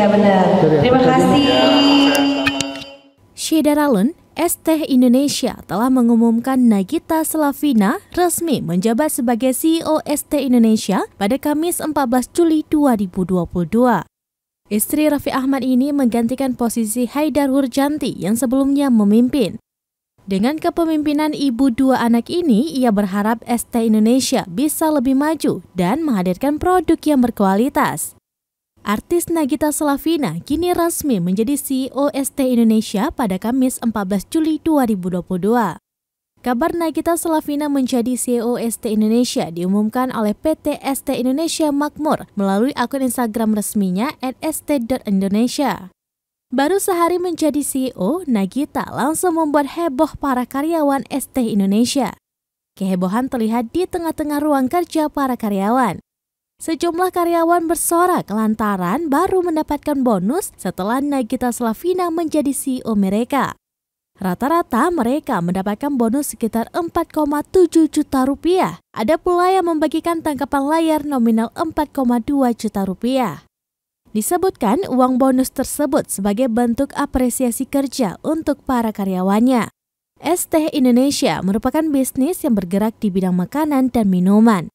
Iya benar. Terima kasih. Ya, Syeda Ralun, ST Indonesia telah mengumumkan Nagita Slavina resmi menjabat sebagai CEO ST Indonesia pada Kamis 14 Juli 2022. Istri Raffi Ahmad ini menggantikan posisi Haidar Hurjanti yang sebelumnya memimpin. Dengan kepemimpinan ibu dua anak ini, ia berharap ST Indonesia bisa lebih maju dan menghadirkan produk yang berkualitas. Artis Nagita Slavina kini resmi menjadi CEO ST Indonesia pada Kamis 14 Juli 2022. Kabar Nagita Slavina menjadi CEO ST Indonesia diumumkan oleh PT ST Indonesia Makmur melalui akun Instagram resminya at @st.indonesia. Baru sehari menjadi CEO, Nagita langsung membuat heboh para karyawan ST Indonesia. Kehebohan terlihat di tengah-tengah ruang kerja para karyawan. Sejumlah karyawan bersorak lantaran baru mendapatkan bonus setelah Nagita Slavina menjadi CEO mereka. Rata-rata mereka mendapatkan bonus sekitar 4,7 juta rupiah. Ada pula yang membagikan tangkapan layar nominal 4,2 juta rupiah. Disebutkan uang bonus tersebut sebagai bentuk apresiasi kerja untuk para karyawannya. ST Indonesia merupakan bisnis yang bergerak di bidang makanan dan minuman.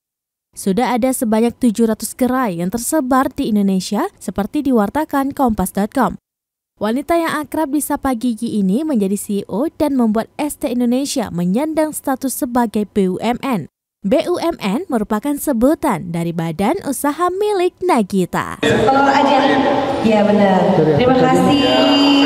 Sudah ada sebanyak 700 gerai yang tersebar di Indonesia seperti diwartakan kompas.com. Wanita yang akrab disapa Gigi ini menjadi CEO dan membuat ST Indonesia menyandang status sebagai BUMN. BUMN merupakan sebutan dari Badan Usaha Milik Nagita. Telur aja. Ya benar. Terima kasih.